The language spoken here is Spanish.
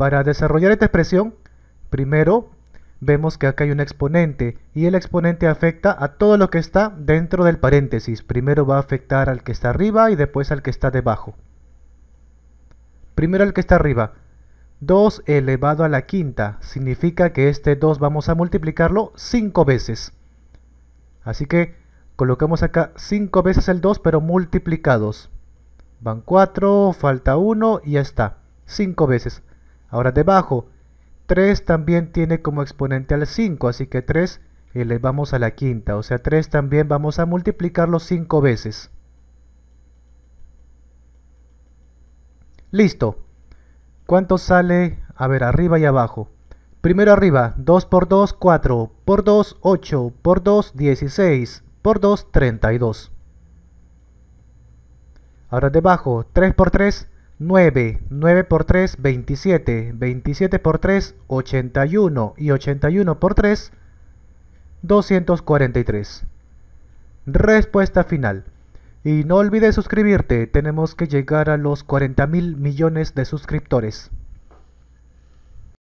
Para desarrollar esta expresión, primero vemos que acá hay un exponente y el exponente afecta a todo lo que está dentro del paréntesis. Primero va a afectar al que está arriba y después al que está debajo. Primero al que está arriba. 2 elevado a la quinta significa que este 2 vamos a multiplicarlo 5 veces. Así que colocamos acá 5 veces el 2 pero multiplicados. Van 4, falta 1 y ya está. 5 veces. Ahora debajo, 3 también tiene como exponente al 5, así que 3 elevamos eh, a la quinta, o sea 3 también vamos a multiplicarlo 5 veces. Listo. ¿Cuánto sale? A ver, arriba y abajo. Primero arriba, 2 por 2, 4, por 2, 8, por 2, 16, por 2, 32. Ahora debajo, 3 por 3, 9, 9 por 3, 27, 27 por 3, 81 y 81 por 3, 243. Respuesta final. Y no olvides suscribirte, tenemos que llegar a los 40 mil millones de suscriptores.